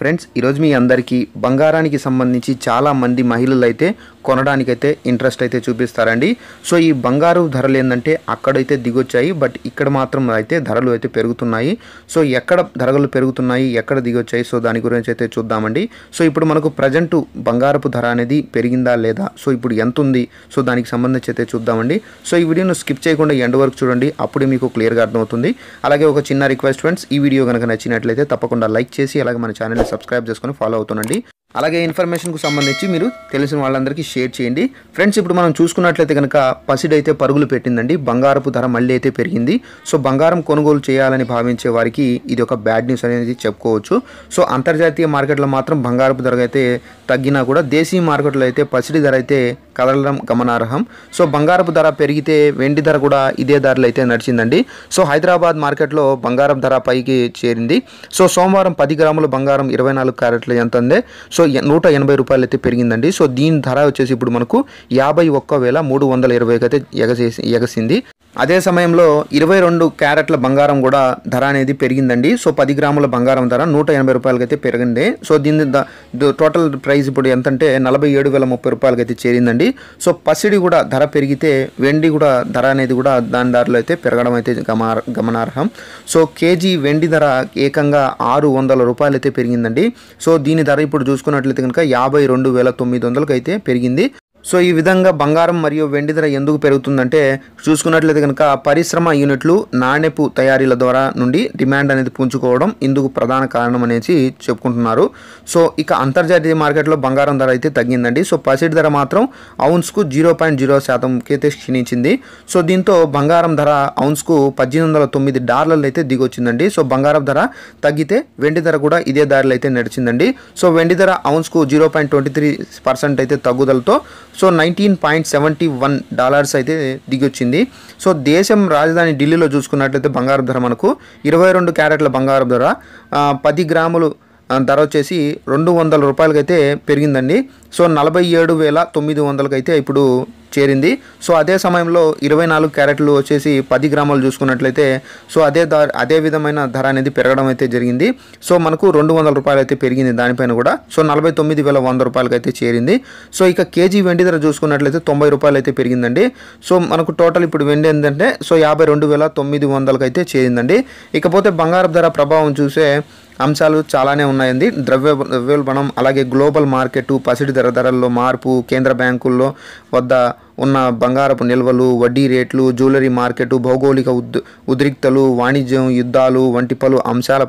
friends ఈరోజు మీ అందరికీ బంగారానికి సంబంధించి చాలామంది మహిళలు అయితే కొనడానికైతే ఇంట్రెస్ట్ అయితే చూపిస్తారండి సో ఈ బంగారు ధరలు ఏంటంటే అక్కడైతే దిగొచ్చాయి బట్ ఇక్కడ మాత్రం అయితే ధరలు అయితే పెరుగుతున్నాయి సో ఎక్కడ ధరలు పెరుగుతున్నాయి ఎక్కడ దిగొచ్చాయి సో దాని గురించి అయితే చూద్దామండి సో ఇప్పుడు మనకు ప్రజెంట్ బంగారపు ధర అనేది పెరిగిందా లేదా సో ఇప్పుడు ఎంత ఉంది సో దానికి సంబంధించి అయితే చూద్దామండి సో ఈ వీడియోను స్కిప్ చేయకుండా ఎండ్ వరకు చూడండి అప్పుడే మీకు క్లియర్గా అర్థమవుతుంది అలాగే ఒక చిన్న రిక్వెస్ట్ ఫ్రెండ్స్ ఈ వీడియో కనుక నచ్చినట్లయితే తప్పకుండా లైక్ చేసి అలాగే మన ఛానల్ సబ్స్క్రైబ్ చేసుకొని ఫాలో అవుతుండండి అలాగే ఇన్ఫర్మేషన్కు సంబంధించి మీరు తెలిసిన వాళ్ళందరికీ షేర్ చేయండి ఫ్రెండ్స్ ఇప్పుడు మనం చూసుకున్నట్లయితే కనుక పసిడైతే పరుగులు పెట్టిందండి బంగారపు ధర మళ్ళీ అయితే పెరిగింది సో బంగారం కొనుగోలు చేయాలని భావించే వారికి ఇది ఒక బ్యాడ్ న్యూస్ అనేది చెప్పుకోవచ్చు సో అంతర్జాతీయ మార్కెట్లో మాత్రం బంగారపు ధర అయితే తగ్గినా కూడా దేశీయ మార్కెట్లో అయితే పసిడి ధర అయితే కదలడం గమనార్హం సో బంగారపు ధర పెరిగితే వెండి ధర కూడా ఇదే ధరలు అయితే నడిచిందండి సో హైదరాబాద్ మార్కెట్లో బంగారం ధర పైకి చేరింది సో సోమవారం పది గ్రాముల బంగారం ఇరవై నాలుగు క్యారెట్లు ఎంత ఉంది సో నూట ఎనభై రూపాయలు అయితే పెరిగిందండి సో దీని ధర వచ్చేసి ఇప్పుడు మనకు యాభై ఒక్క వేల మూడు వందల ఇరవైకి అయితే ఎగసేసి ఎగసింది అదే సమయంలో ఇరవై రెండు క్యారెట్ల బంగారం కూడా ధర అనేది పెరిగిందండి సో పది గ్రాముల బంగారం ధర నూట ఎనభై రూపాయలకైతే పెరిగింది సో దీని టోటల్ ప్రైస్ ఇప్పుడు ఎంతంటే నలభై ఏడు వేల ముప్పై రూపాయలకైతే చేరిందండి సో పసిడి కూడా ధర పెరిగితే వెండి కూడా ధర అనేది కూడా దాని దారిలో అయితే పెరగడం అయితే గమనార్హం సో కేజీ వెండి ధర ఏకంగా ఆరు వందల రూపాయలైతే పెరిగిందండి సో దీని ధర ఇప్పుడు చూసుకున్నట్లయితే కనుక యాభై రెండు వేల తొమ్మిది వందలకైతే పెరిగింది సో ఈ విధంగా బంగారం మరియు వెండి ధర ఎందుకు పెరుగుతుందంటే చూసుకున్నట్లయితే కనుక పరిశ్రమ యూనిట్లు నాణ్యపు తయారీల ద్వారా నుండి డిమాండ్ అనేది పుంజుకోవడం ఇందుకు ప్రధాన కారణం అనేసి చెప్పుకుంటున్నారు సో ఇక అంతర్జాతీయ మార్కెట్లో బంగారం ధర అయితే తగ్గిందండి సో పసిడి ధర మాత్రం అవున్స్కు జీరో పాయింట్ జీరో శాతంకి అయితే క్షీణించింది సో దీంతో బంగారం ధర అవున్స్కు పద్దెనిమిది వందల తొమ్మిది డాలర్లు అయితే దిగొచ్చిందండి సో బంగారం ధర తగ్గితే వెండి ధర కూడా ఇదే దారిలో అయితే నడిచిందండి సో వెండి ధర అవున్స్కు zero point twenty three percent అయితే తగ్గుదలతో so ninety point seventy one dollars అయితే దిగొచ్చింది సో దేశం రాజధాని ఢిల్లీలో చూసుకున్నట్లయితే బంగారం ధర మనకు ఇరవై రెండు క్యారెట్ల బంగారం ధర పది గ్రాములు ధర వచ్చేసి రెండు వందల రూపాయలకైతే పెరిగిందండి సో నలభై ఏడు వేల తొమ్మిది వందలకైతే ఇప్పుడు చేరింది సో అదే సమయంలో ఇరవై నాలుగు క్యారెట్లు వచ్చేసి పది గ్రాములు చూసుకున్నట్లయితే సో అదే ధర అదే విధమైన ధర అనేది పెరగడం అయితే జరిగింది సో మనకు రెండు వందల రూపాయలు అయితే పెరిగింది దానిపైన కూడా సో నలభై తొమ్మిది వేల వంద రూపాయలకైతే చేరింది సో ఇక కేజీ వెండి ధర చూసుకున్నట్లయితే తొంభై రూపాయలు అయితే పెరిగిందండి సో మనకు టోటల్ ఇప్పుడు వెండి ఏంటంటే సో యాభై రెండు వేల తొమ్మిది వందలకైతే చేరిందండి ఇకపోతే బంగారం ధర ప్రభావం చూసే అంశాలు చాలానే ఉన్నాయండి ద్రవ్య ద్రవ్యోల్బణం అలాగే గ్లోబల్ మార్కెట్ పసిడి ధర ధరల్లో మార్పు కేంద్ర బ్యాంకుల్లో వద్ద ఉన్న బంగారపు నిల్వలు వడ్డీ రేట్లు జ్యువెలరీ మార్కెట్ భౌగోళిక ఉద్ ఉద్రిక్తలు వాణిజ్యం యుద్ధాలు వంటి పలు అంశాల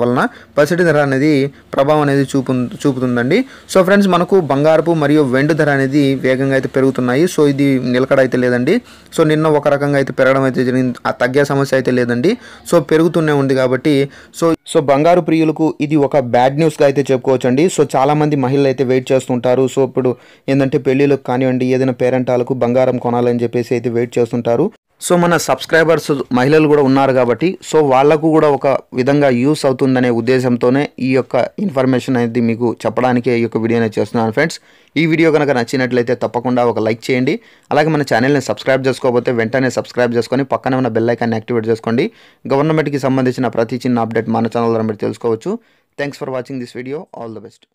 వలన పసిటి ధర అనేది ప్రభావం అనేది చూపు చూపుతుందండి సో ఫ్రెండ్స్ మనకు బంగారపు మరియు వెండు ధర అనేది వేగంగా అయితే పెరుగుతున్నాయి సో ఇది నిలకడ అయితే లేదండి సో నిన్న ఒక రకంగా అయితే పెరగడం అయితే జరిగింది ఆ తగ్గే సమస్య అయితే లేదండి సో పెరుగుతూనే ఉంది కాబట్టి సో సో బంగారు ప్రియులకు ఇది ఒక బ్యాడ్ న్యూస్గా అయితే చెప్పుకోవచ్చండి సో చాలామంది మహిళలు అయితే వెయిట్ చేస్తుంటారు సో ఇప్పుడు ఏంటంటే పెళ్ళిళ్ళకు కానివ్వండి ఏదైనా పేరెంటాలకు వరకు బంగారం కొనాలని చెప్పేసి అయితే వెయిట్ చేస్తుంటారు సో మన సబ్స్క్రైబర్స్ మహిళలు కూడా ఉన్నారు కాబట్టి సో వాళ్లకు కూడా ఒక విధంగా యూస్ అవుతుందనే ఉద్దేశంతోనే ఈ యొక్క ఇన్ఫర్మేషన్ అనేది మీకు చెప్పడానికి ఈ యొక్క అనేది చేస్తున్నాను ఫ్రెండ్స్ ఈ వీడియో కనుక నచ్చినట్లయితే తప్పకుండా ఒక లైక్ చేయండి అలాగే మన ఛానల్ని సబ్స్క్రైబ్ చేసుకోకపోతే వెంటనే సబ్స్క్రైబ్ చేసుకొని పక్కనే ఉన్న బెల్లైకాన్ని యాక్టివేట్ చేసుకోండి గవర్నమెంట్కి సంబంధించిన ప్రతి చిన్న అప్డేట్ మన ఛానల్ ద్వారా మీరు తెలుసుకోవచ్చు thanks for watching this video all the best